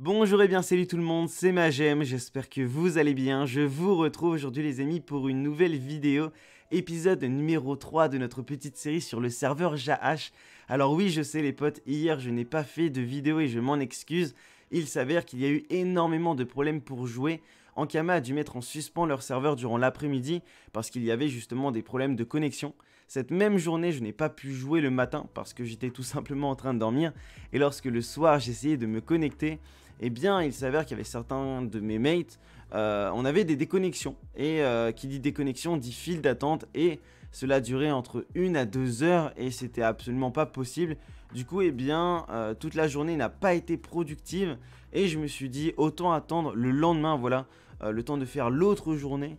Bonjour et bien salut tout le monde, c'est Magem, j'espère que vous allez bien. Je vous retrouve aujourd'hui les amis pour une nouvelle vidéo, épisode numéro 3 de notre petite série sur le serveur JH. Alors oui, je sais les potes, hier je n'ai pas fait de vidéo et je m'en excuse. Il s'avère qu'il y a eu énormément de problèmes pour jouer. Ankama a dû mettre en suspens leur serveur durant l'après-midi parce qu'il y avait justement des problèmes de connexion. Cette même journée, je n'ai pas pu jouer le matin parce que j'étais tout simplement en train de dormir. Et lorsque le soir, j'essayais de me connecter, eh bien, il s'avère qu'il y avait certains de mes mates, euh, on avait des déconnexions. Et euh, qui dit déconnexion dit fil d'attente. Et cela durait entre une à 2 heures et c'était absolument pas possible. Du coup, eh bien, euh, toute la journée n'a pas été productive. Et je me suis dit, autant attendre le lendemain, voilà, le temps de faire l'autre journée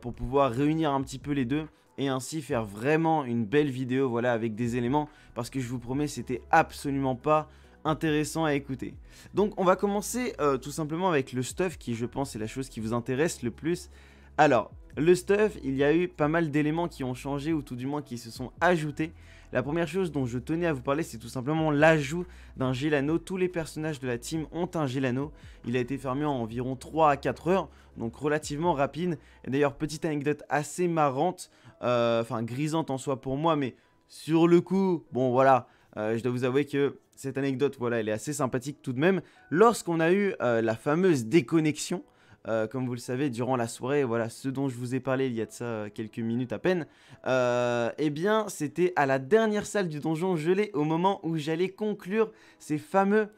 pour pouvoir réunir un petit peu les deux et ainsi faire vraiment une belle vidéo voilà avec des éléments parce que je vous promets c'était absolument pas intéressant à écouter. Donc on va commencer euh, tout simplement avec le stuff qui je pense est la chose qui vous intéresse le plus. Alors le stuff, il y a eu pas mal d'éléments qui ont changé ou tout du moins qui se sont ajoutés. La première chose dont je tenais à vous parler, c'est tout simplement l'ajout d'un Gelano. Tous les personnages de la team ont un Gelano. Il a été fermé en environ 3 à 4 heures, donc relativement rapide. Et d'ailleurs, petite anecdote assez marrante, euh, enfin grisante en soi pour moi, mais sur le coup, bon voilà, euh, je dois vous avouer que cette anecdote, voilà, elle est assez sympathique tout de même. Lorsqu'on a eu euh, la fameuse déconnexion, euh, comme vous le savez, durant la soirée, voilà, ce dont je vous ai parlé il y a de ça euh, quelques minutes à peine, eh bien, c'était à la dernière salle du donjon gelé au moment où j'allais conclure ces fameux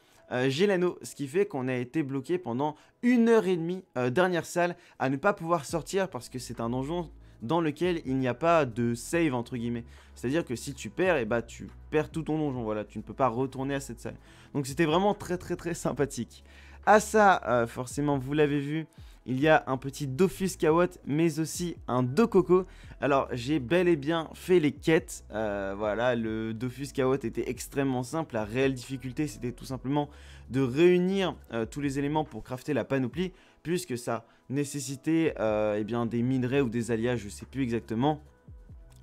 gelano ce qui fait qu'on a été bloqué pendant une heure et demie, dernière salle, à ne pas pouvoir sortir parce que c'est un donjon dans lequel il n'y a pas de save entre guillemets. C'est-à-dire que si tu perds, et eh bah ben, tu perds tout ton donjon, voilà, tu ne peux pas retourner à cette salle. Donc c'était vraiment très très très sympathique. À ça, euh, forcément, vous l'avez vu, il y a un petit Dofus Kawot, mais aussi un coco. Alors, j'ai bel et bien fait les quêtes. Euh, voilà, le Dofus Kawot était extrêmement simple. La réelle difficulté, c'était tout simplement de réunir euh, tous les éléments pour crafter la panoplie que ça nécessitait euh, eh bien, des minerais ou des alliages, je sais plus exactement.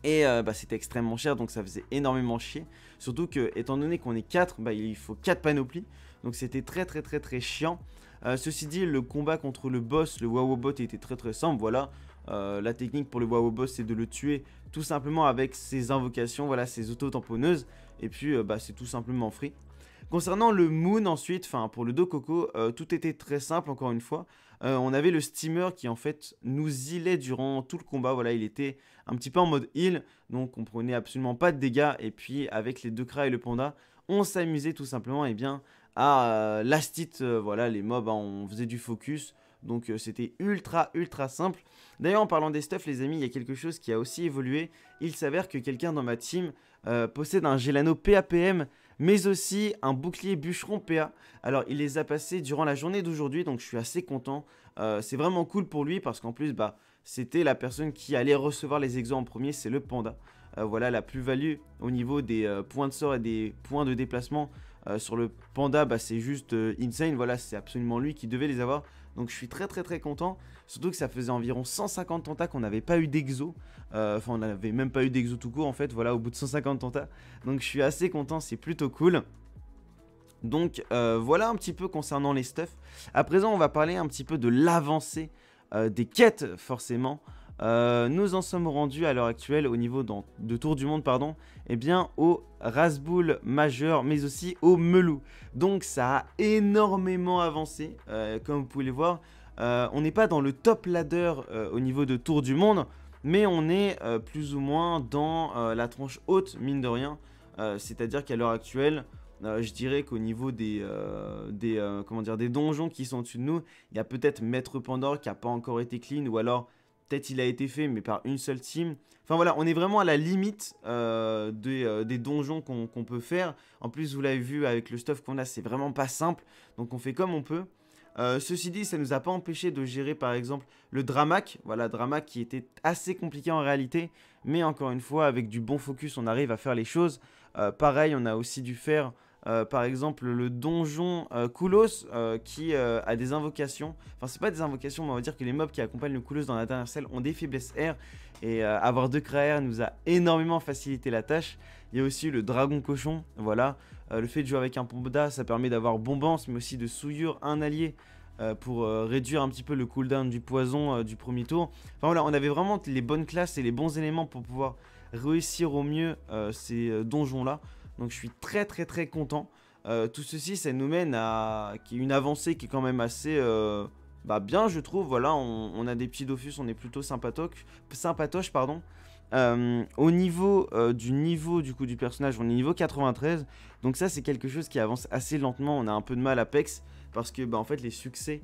Et euh, bah, c'était extrêmement cher, donc ça faisait énormément chier. Surtout que, étant donné qu'on est 4, bah, il faut 4 panoplies. Donc c'était très très très très chiant. Euh, ceci dit, le combat contre le boss, le Wawobot, était très très simple. Voilà, la technique pour le boss c'est de le tuer tout simplement avec ses invocations, voilà, ses auto-tamponneuses. Et puis, bah, c'est tout simplement free. Concernant le Moon ensuite, enfin pour le Dococo, Coco tout était très simple encore une fois, euh, on avait le steamer qui en fait nous healait durant tout le combat. Voilà, il était un petit peu en mode heal, donc on prenait absolument pas de dégâts. Et puis avec les deux cras et le panda, on s'amusait tout simplement et eh bien, à euh, l'astite. Euh, voilà, les mobs, hein. on faisait du focus. Donc c'était ultra ultra simple. D'ailleurs en parlant des stuffs les amis, il y a quelque chose qui a aussi évolué. Il s'avère que quelqu'un dans ma team possède un Gelano PAPM mais aussi un bouclier bûcheron PA. Alors il les a passés durant la journée d'aujourd'hui, donc je suis assez content. Euh, c'est vraiment cool pour lui parce qu'en plus, bah, c'était la personne qui allait recevoir les exos en premier, c'est le panda. Euh, voilà la plus-value au niveau des euh, points de sort et des points de déplacement. sur le panda, bah, c'est juste insane. Voilà, c'est absolument lui qui devait les avoir donc je suis très très très content. Surtout que ça faisait environ 150 tentats qu'on n'avait pas eu d'exo. Euh, enfin on n'avait même pas eu d'exo tout court en fait, voilà, au bout de 150 tentats. Donc je suis assez content, c'est plutôt cool. Donc euh, voilà un petit peu concernant les stuff, À présent on va parler un petit peu de l'avancée euh, des quêtes forcément. Euh, nous en sommes rendus à l'heure actuelle au niveau de Tour du Monde, pardon, eh bien au Rasboul majeur, mais aussi au Melou. Donc ça a énormément avancé, euh, comme vous pouvez le voir. Euh, on n'est pas dans le top ladder au niveau de Tour du Monde, mais on est plus ou moins dans la tranche haute, mine de rien. C'est-à-dire qu'à l'heure actuelle, je dirais qu'au niveau des, comment dire, des donjons qui sont au-dessus de nous, il y a peut-être Maître Pandore qui n'a pas encore été clean, ou alors peut-être il a été fait, mais par une seule team. Enfin voilà, on est vraiment à la limite euh, euh, des, donjons qu'on peut faire. En plus, vous l'avez vu avec le stuff qu'on a, c'est vraiment pas simple. Donc on fait comme on peut. Euh, ceci dit, ça nous a pas empêché de gérer par exemple le Dramac. Voilà, Dramac qui était assez compliqué en réalité. Mais encore une fois, avec du bon focus, on arrive à faire les choses. pareil, on a aussi dû faire euh, par exemple le donjon Coulos euh, Koulos euh, qui a des invocations. Enfin, c'est pas des invocations, mais on va dire que les mobs qui accompagnent le Koulos dans la dernière salle ont des faiblesses air. Et avoir deux créas nous a énormément facilité la tâche. Il y a aussi le dragon cochon, voilà. le fait de jouer avec un pomboda, ça permet d'avoir bombance, mais aussi de souillure un allié. pour réduire un petit peu le cooldown du poison du premier tour. Enfin voilà, on avait vraiment les bonnes classes et les bons éléments pour pouvoir réussir au mieux ces donjons-là. Donc je suis très très très content. Euh, tout ceci, ça nous mène à une avancée qui est quand même assez euh, bah, bien, je trouve. Voilà, on, a des petits Dofus, on est plutôt sympatoche. sympatoche pardon. Euh, au niveau du niveau du coup du personnage, on est niveau 93. Donc ça, c'est quelque chose qui avance assez lentement. On a un peu de mal à Pex parce que bah, en fait, les succès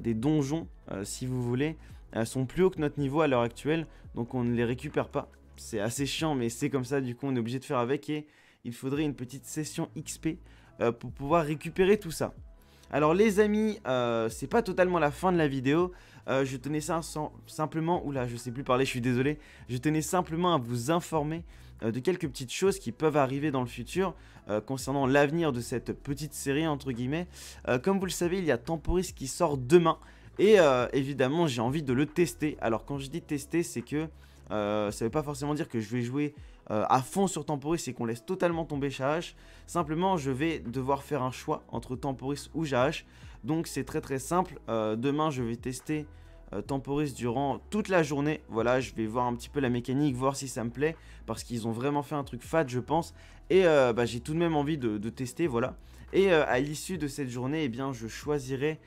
des donjons, si vous voulez, sont plus hauts que notre niveau à l'heure actuelle. Donc on ne les récupère pas. C'est assez chiant, mais c'est comme ça. Du coup, on est obligé de faire avec et il faudrait une petite session XP euh, pour pouvoir récupérer tout ça. Alors les amis, euh, c'est pas totalement la fin de la vidéo. Euh, je tenais ça simplement, oula, je sais plus parler, je suis désolé. Je tenais simplement à vous informer de quelques petites choses qui peuvent arriver dans le futur concernant l'avenir de cette petite série entre guillemets. comme vous le savez, il y a Temporis qui sort demain et évidemment j'ai envie de le tester. Alors quand je dis tester, c'est que ça ne veut pas forcément dire que je vais jouer euh, à fond sur Temporis et qu'on laisse totalement tomber Shahash. Simplement, je vais devoir faire un choix entre Temporis ou Shahash. Donc c'est très très simple. Euh, demain, je vais tester euh, Temporis durant toute la journée. Voilà, je vais voir un petit peu la mécanique, voir si ça me plaît. Parce qu'ils ont vraiment fait un truc fat, je pense. Et bah, j'ai tout de même envie de, de tester, voilà. Et à l'issue de cette journée, eh bien, je choisirai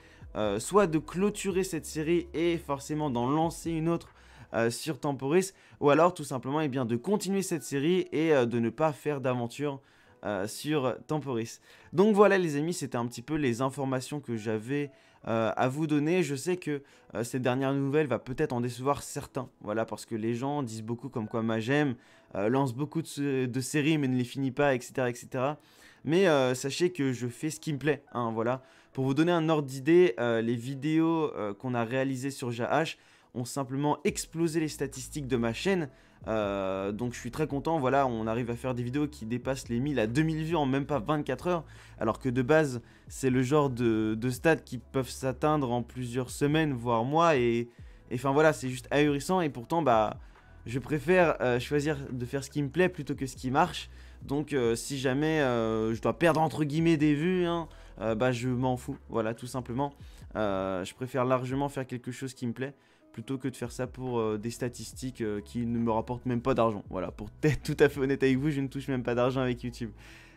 soit de clôturer cette série et forcément d'en lancer une autre euh, sur Temporis, ou alors tout simplement eh bien, de continuer cette série et euh, de ne pas faire d'aventure euh, sur Temporis. Donc voilà les amis, c'était un petit peu les informations que j'avais à vous donner. Je sais que cette dernière nouvelle va peut-être en décevoir certains, voilà, parce que les gens disent beaucoup comme quoi j'aime lance beaucoup de, séries mais ne les finit pas, etc. etc. Mais sachez que je fais ce qui me plaît, hein, voilà. Pour vous donner un ordre d'idée, les vidéos qu'on a réalisées sur JH ont simplement explosé les statistiques de ma chaîne. Euh, donc je suis très content, voilà, on arrive à faire des vidéos qui dépassent les 1000 à 2000 vues en même pas 24 heures, alors que de base, c'est le genre de, stats qui peuvent s'atteindre en plusieurs semaines, voire mois, et enfin voilà, c'est juste ahurissant, et pourtant, bah, je préfère euh, choisir de faire ce qui me plaît plutôt que ce qui marche, donc euh, si jamais je dois perdre entre guillemets des vues, hein, bah je m'en fous, voilà, tout simplement, je préfère largement faire quelque chose qui me plaît, plutôt que de faire ça pour euh, des statistiques euh, qui ne me rapportent même pas d'argent. Voilà, pour être tout à fait honnête avec vous, je ne touche même pas d'argent avec YouTube.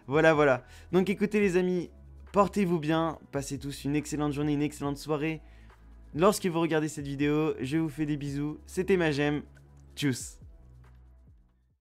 Voilà, voilà. Donc écoutez les amis, portez-vous bien, passez tous une excellente journée, une excellente soirée. Lorsque vous regardez cette vidéo, je vous fais des bisous. C'était ma gemme. Tchuss